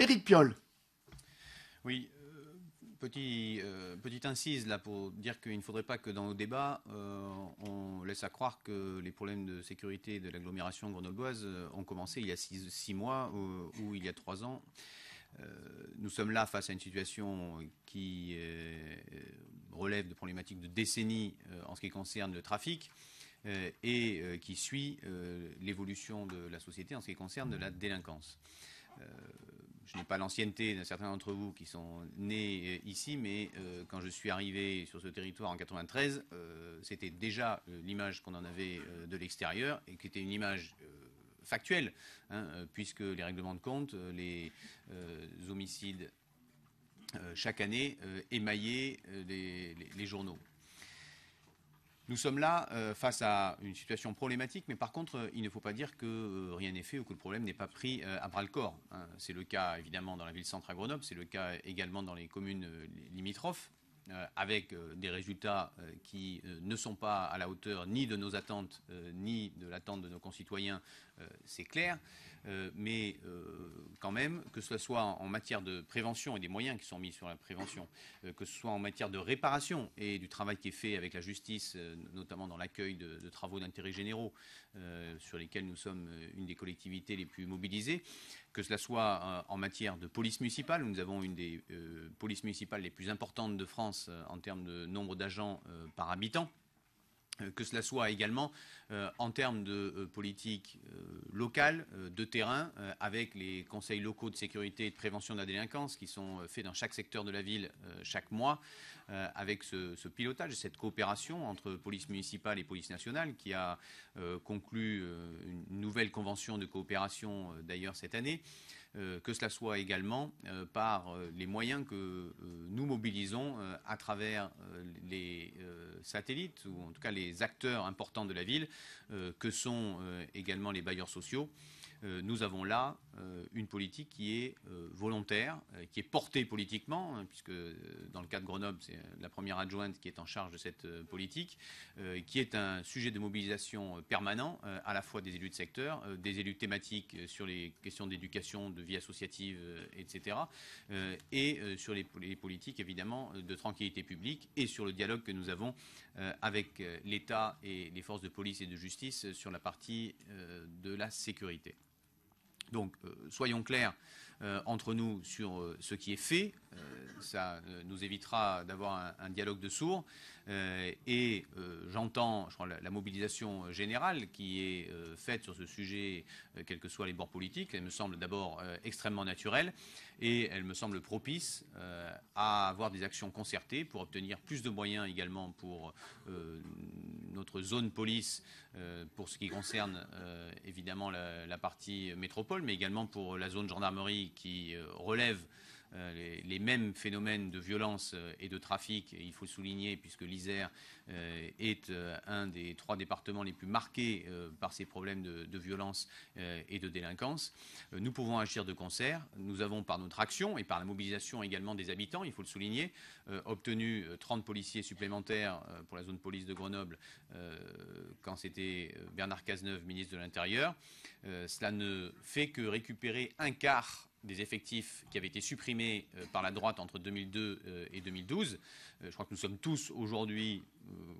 Éric Piolle. Oui, euh, petit, euh, petite incise là pour dire qu'il ne faudrait pas que dans nos débats, euh, on laisse à croire que les problèmes de sécurité de l'agglomération grenobloise ont commencé il y a six, mois ou, ou, il y a trois ans. nous sommes là face à une situation qui relève de problématiques de décennies en ce qui concerne le trafic et qui suit l'évolution de la société en ce qui concerne la délinquance je n'ai pas l'ancienneté d'un certain d'entre vous qui sont nés euh, ici, mais euh, quand je suis arrivé sur ce territoire en 93, euh, c'était déjà l'image qu'on en avait de l'extérieur et qui était une image factuelle, hein, puisque les règlements de compte, les homicides chaque année émaillaient les journaux. Nous sommes là euh, face à une situation problématique, mais par contre, euh, il ne faut pas dire que euh, rien n'est fait ou que le problème n'est pas pris à bras le corps. Hein. C'est le cas évidemment dans la ville centre à Grenoble, c'est le cas également dans les communes limitrophes. Euh, avec euh, des résultats euh, qui ne sont pas à la hauteur ni de nos attentes, ni de l'attente de nos concitoyens, c'est clair. mais quand même, que ce soit en matière de prévention et des moyens qui sont mis sur la prévention, que ce soit en matière de réparation et du travail qui est fait avec la justice, notamment dans l'accueil de, travaux d'intérêt généraux, sur lesquels nous sommes une des collectivités les plus mobilisées, que cela soit en matière de police municipale, nous avons une des polices municipales les plus importantes de France, euh, en termes de nombre d'agents euh, par habitant euh, que cela soit également en termes de politique locale, de terrain, avec les conseils locaux de sécurité et de prévention de la délinquance qui sont faits dans chaque secteur de la ville chaque mois, avec ce, ce, pilotage, cette coopération entre police municipale et police nationale qui a conclu une nouvelle convention de coopération d'ailleurs cette année. Euh, que cela soit également euh, par euh, les moyens que nous mobilisons à travers les satellites, ou en tout cas les acteurs importants de la ville, que sont également les bailleurs sociaux. Euh, nous avons là euh, une politique qui est euh, volontaire, qui est portée politiquement, hein, puisque dans le cas de Grenoble, c'est la première adjointe qui est en charge de cette politique, qui est un sujet de mobilisation permanent, à la fois des élus de secteur, des élus thématiques sur les questions d'éducation, de vie associative, etc., et sur les, politiques, évidemment, de tranquillité publique, et sur le dialogue que nous avons avec l'État et les forces de police et de justice sur la partie de la sécurité. Donc, euh, soyons clairs euh, entre nous sur euh, ce qui est fait. ça nous évitera d'avoir un, dialogue de sourds. et j'entends, je la, mobilisation générale qui est faite sur ce sujet, quels que soient les bords politiques. Elle me semble d'abord extrêmement naturelle et elle me semble propice à avoir des actions concertées pour obtenir plus de moyens également pour zone police euh, pour ce qui concerne euh, évidemment la, partie métropole, mais également pour la zone gendarmerie qui euh, relève euh, les, mêmes phénomènes de violence euh, et de trafic. Et il faut souligner, puisque l'Isère euh, est un des trois départements les plus marqués par ces problèmes de, de violence et de délinquance, nous pouvons agir de concert. Nous avons, par notre action et par la mobilisation également des habitants, il faut le souligner, obtenu 30 policiers supplémentaires pour la zone police de Grenoble quand c'était Bernard Cazeneuve, ministre de l'Intérieur. cela ne fait que récupérer un quart des effectifs qui avaient été supprimés euh, par la droite entre 2002 euh, et 2012. Euh, je crois que nous sommes tous aujourd'hui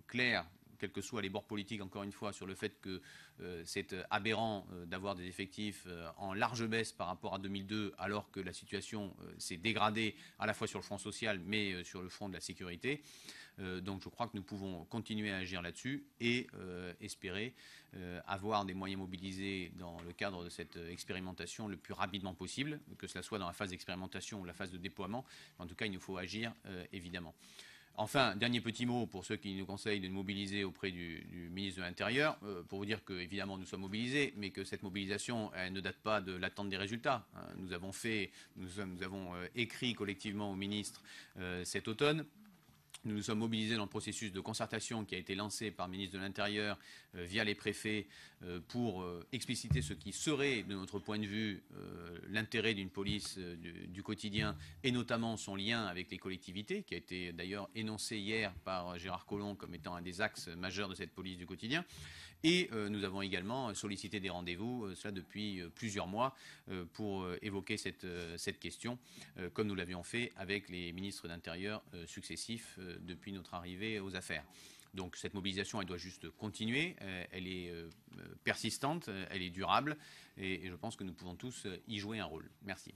clairs quels que soient les bords politiques, encore une fois, sur le fait que c'est aberrant d'avoir des effectifs en large baisse par rapport à 2002, alors que la situation s'est dégradée à la fois sur le front social, mais sur le front de la sécurité. Euh, donc je crois que nous pouvons continuer à agir là-dessus et euh, espérer euh, avoir des moyens mobilisés dans le cadre de cette expérimentation le plus rapidement possible, que cela soit dans la phase d'expérimentation ou la phase de déploiement. En tout cas, il nous faut agir évidemment. Enfin, dernier petit mot pour ceux qui nous conseillent de nous mobiliser auprès du, ministre de l'Intérieur, pour vous dire que, évidemment, nous sommes mobilisés, mais que cette mobilisation, elle ne date pas de l'attente des résultats. Hein. nous avons fait, nous, avons écrit collectivement au ministre cet automne. Nous nous sommes mobilisés dans le processus de concertation qui a été lancé par le ministre de l'Intérieur euh, via les préfets euh, pour euh, expliciter ce qui serait, de notre point de vue, l'intérêt d'une police du, quotidien et notamment son lien avec les collectivités, qui a été d'ailleurs énoncé hier par Gérard Collomb comme étant un des axes majeurs de cette police du quotidien. Et nous avons également sollicité des rendez-vous, cela depuis plusieurs mois, pour évoquer cette, cette question, comme nous l'avions fait avec les ministres d'Intérieur successifs depuis notre arrivée aux affaires. Donc cette mobilisation, elle doit juste continuer, euh, elle est euh, persistante, euh, elle est durable, et je pense que nous pouvons tous y jouer un rôle. Merci.